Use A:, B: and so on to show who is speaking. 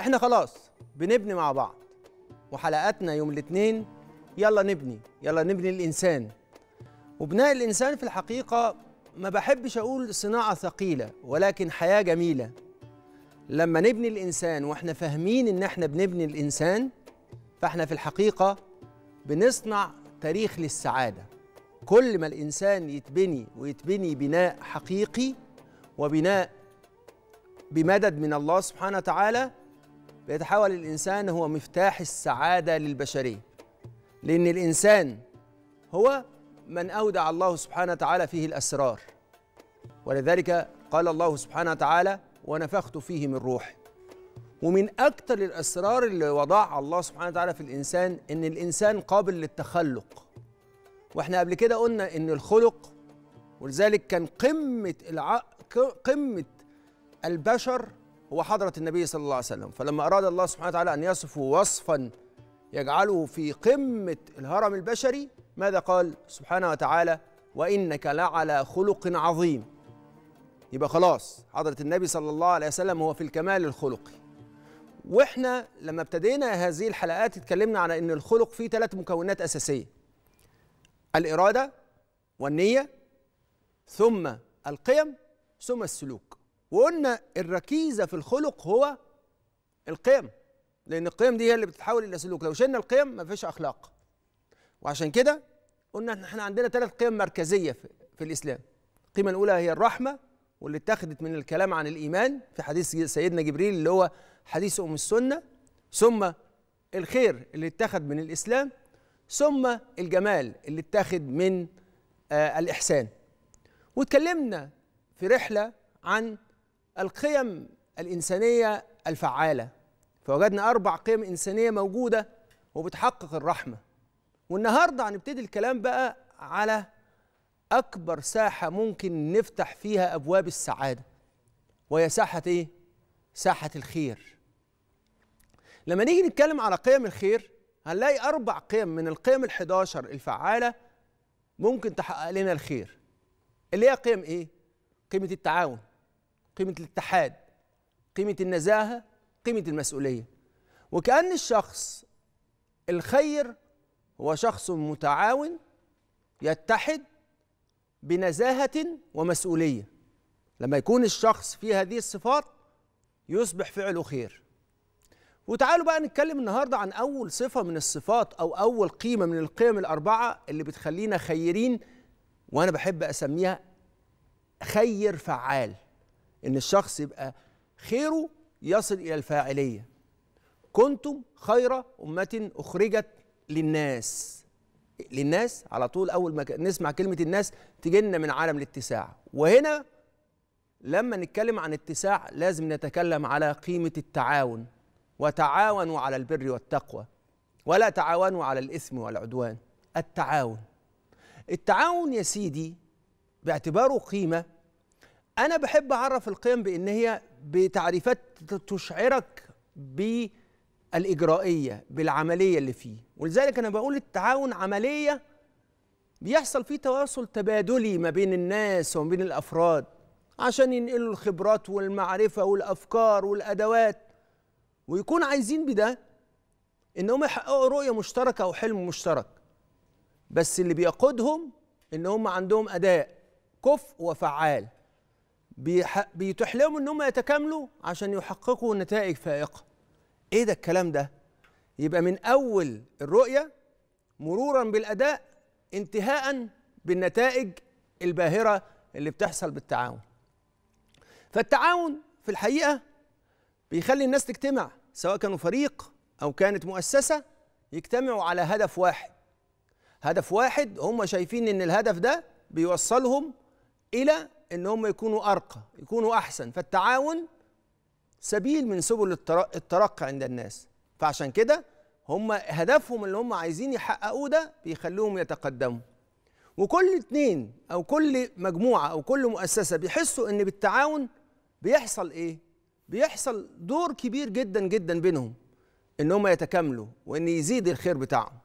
A: احنا خلاص بنبني مع بعض وحلقاتنا يوم الاثنين يلا نبني يلا نبني الانسان وبناء الانسان في الحقيقه ما بحبش اقول صناعه ثقيله ولكن حياه جميله لما نبني الانسان واحنا فاهمين ان احنا بنبني الانسان فاحنا في الحقيقه بنصنع تاريخ للسعاده كل ما الانسان يتبني ويتبني بناء حقيقي وبناء بمدد من الله سبحانه وتعالى بيتحول الإنسان هو مفتاح السعادة للبشرية لأن الإنسان هو من أودع الله سبحانه وتعالى فيه الأسرار ولذلك قال الله سبحانه وتعالى ونفخت فيه من روحي ومن أكثر الأسرار اللي وضعها الله سبحانه وتعالى في الإنسان إن الإنسان قابل للتخلق وإحنا قبل كده قلنا إن الخلق ولذلك كان قمة الع... قمة البشر هو حضرة النبي صلى الله عليه وسلم فلما أراد الله سبحانه وتعالى أن يصفه وصفا يجعله في قمة الهرم البشري ماذا قال سبحانه وتعالى وإنك لعلى خلق عظيم يبقى خلاص حضرة النبي صلى الله عليه وسلم هو في الكمال الخلقي واحنا لما ابتدينا هذه الحلقات اتكلمنا على ان الخلق فيه ثلاث مكونات اساسيه الاراده والنيه ثم القيم ثم السلوك وقلنا الركيزه في الخلق هو القيم لان القيم دي هي اللي بتتحول الى سلوك لو شلنا القيم مفيش اخلاق وعشان كده قلنا ان احنا عندنا ثلاث قيم مركزيه في, في الاسلام القيمه الاولى هي الرحمه واللي اتخذت من الكلام عن الايمان في حديث سيدنا جبريل اللي هو حديث ام السنه ثم الخير اللي اتخذ من الاسلام ثم الجمال اللي اتخذ من آه الاحسان واتكلمنا في رحله عن القيم الإنسانية الفعالة فوجدنا أربع قيم إنسانية موجودة وبتحقق الرحمة والنهاردة هنبتدي الكلام بقى على أكبر ساحة ممكن نفتح فيها أبواب السعادة وهي ساحة إيه؟ ساحة الخير لما نيجي نتكلم على قيم الخير هنلاقي أربع قيم من القيم ال11 الفعالة ممكن تحقق لنا الخير اللي هي قيم إيه؟ قيمة التعاون قيمة الاتحاد قيمة النزاهة قيمة المسؤولية وكأن الشخص الخير هو شخص متعاون يتحد بنزاهة ومسؤولية لما يكون الشخص في هذه الصفات يصبح فعله خير وتعالوا بقى نتكلم النهارده عن أول صفة من الصفات أو أول قيمة من القيم الأربعة اللي بتخلينا خيرين وأنا بحب أسميها خير فعال ان الشخص يبقى خيره يصل الى الفاعليه كنتم خير امه اخرجت للناس للناس على طول اول ما نسمع كلمه الناس تجينا من عالم الاتساع وهنا لما نتكلم عن اتساع لازم نتكلم على قيمه التعاون وتعاونوا على البر والتقوى ولا تعاونوا على الاثم والعدوان التعاون التعاون يا سيدي باعتباره قيمه انا بحب اعرف القيم بان هي بتعريفات تشعرك بالاجرائيه بالعمليه اللي فيه ولذلك انا بقول التعاون عمليه بيحصل فيه تواصل تبادلي ما بين الناس وما بين الافراد عشان ينقلوا الخبرات والمعرفه والافكار والادوات ويكون عايزين بده انهم يحققوا رؤيه مشتركه او حلم مشترك بس اللي بيقودهم ان هم عندهم اداء كفء وفعال بيتيح لهم هم يتكاملوا عشان يحققوا نتائج فائقه ايه ده الكلام ده يبقى من اول الرؤيه مرورا بالاداء انتهاء بالنتائج الباهره اللي بتحصل بالتعاون فالتعاون في الحقيقه بيخلي الناس تجتمع سواء كانوا فريق او كانت مؤسسه يجتمعوا على هدف واحد هدف واحد هم شايفين ان الهدف ده بيوصلهم الى ان هم يكونوا ارقى يكونوا احسن فالتعاون سبيل من سبل الترقي عند الناس فعشان كده هم هدفهم اللي هم عايزين يحققوه ده بيخلوهم يتقدموا وكل اتنين او كل مجموعه او كل مؤسسه بيحسوا ان بالتعاون بيحصل ايه بيحصل دور كبير جدا جدا بينهم ان هم يتكاملوا وان يزيد الخير بتاعهم